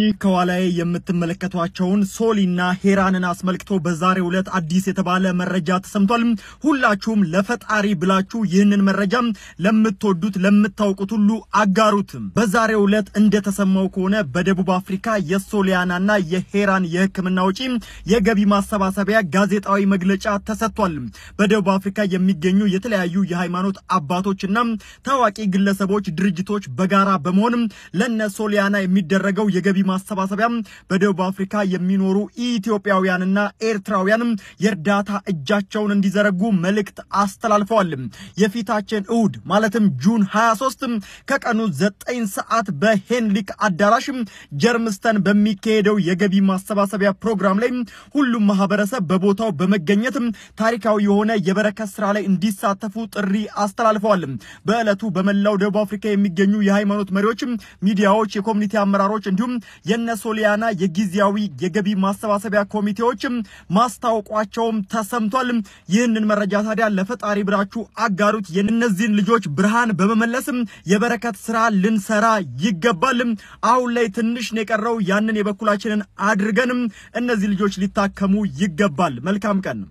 ይህ ከኋላዬ የምትመለከቷቸውን ሶሊና ሄራንን አስመልክቶ በዛሬው ዕለት አዲስ የተባለ መረጃ ተሰምቷል። ሁላችሁም ለፈጣሪ ብላችሁ ይህንን መረጃ ለምትወዱት ለምታውቁት ሁሉ አጋሩት። በዛሬው ዕለት እንደተሰማው ከሆነ በደቡብ አፍሪካ የሶሊያናና የሄራን የሕክምና ውጪ የገቢ ማሰባሰቢያ ጋዜጣዊ መግለጫ ተሰጥቷል። በደቡብ አፍሪካ የሚገኙ የተለያዩ የሃይማኖት አባቶችና ታዋቂ ግለሰቦች፣ ድርጅቶች በጋራ በመሆን ለነ ሶሊያና የሚደረገው የገቢ ማሰባሰቢያ በደቡብ አፍሪካ የሚኖሩ ኢትዮጵያውያንና ኤርትራውያን የእርዳታ እጃቸውን እንዲዘረጉ መልእክት አስተላልፈዋል። የፊታችን እሁድ ማለትም ጁን 23 ከቀኑ 9 ሰዓት በሄንሊክ አዳራሽ ጀርምስተን በሚካሄደው የገቢ ማሰባሰቢያ ፕሮግራም ላይ ሁሉም ማህበረሰብ በቦታው በመገኘት ታሪካዊ የሆነ የበረከት ስራ ላይ እንዲሳተፉ ጥሪ አስተላልፈዋል። በዕለቱ በመላው ደቡብ አፍሪካ የሚገኙ የሃይማኖት መሪዎች፣ ሚዲያዎች፣ የኮሚኒቲ አመራሮች እንዲሁም የነሶሊያና የጊዜያዊ የገቢ ማሰባሰቢያ ኮሚቴዎችም ማስታወቋቸውም ተሰምቷል። ይህንን መረጃ ታዲያ ለፈጣሪ ብራችሁ አጋሩት። የእነዚህን ልጆች ብርሃን በመመለስም የበረከት ስራ ልንሰራ ይገባል አሁን ላይ ትንሽ ነው የቀረው። ያንን የበኩላችንን አድርገንም እነዚህ ልጆች ሊታከሙ ይገባል። መልካም ቀን።